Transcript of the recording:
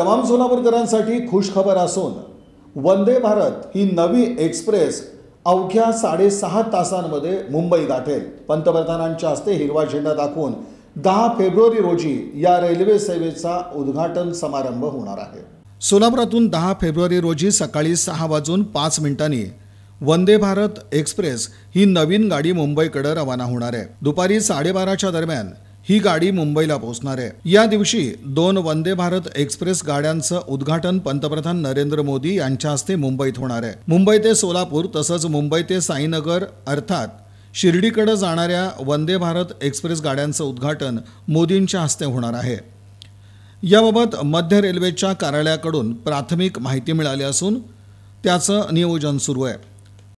तमाम सोलापूरकरांसाठी खुशखबर असून वंदे भारत ही नवी एक्सप्रेस अवघ्या साडेसहा तासांमध्ये मुंबई गाठेल पंतप्रधानांच्या हस्ते हिरवा झेंडा दाखवून दहा फेब्रुवारी रोजी या रेल्वे सेवेचा उद्घाटन समारंभ होणार आहे सोलापुरातून दहा फेब्रुवारी रोजी सकाळी सहा वाजून पाच मिनिटांनी वंदे भारत एक्सप्रेस ही नवीन गाडी मुंबईकडे रवाना होणार आहे दुपारी साडेबाराच्या दरम्यान ही गाडी मुंबईला पोहोचणार आहे या दिवशी दोन वंदे भारत एक्सप्रेस गाड्यांचं उद्घाटन पंतप्रधान नरेंद्र मोदी यांच्या हस्ते मुंबईत होणार आहे मुंबई ते सोलापूर तसंच मुंबई ते साईनगर अर्थात शिर्डीकडे जाणाऱ्या वंदे भारत एक्सप्रेस गाड्यांचं उद्घाटन मोदींच्या हस्ते होणार आहे याबाबत मध्य रेल्वेच्या कार्यालयाकडून प्राथमिक माहिती मिळाली असून त्याचं नियोजन सुरू आहे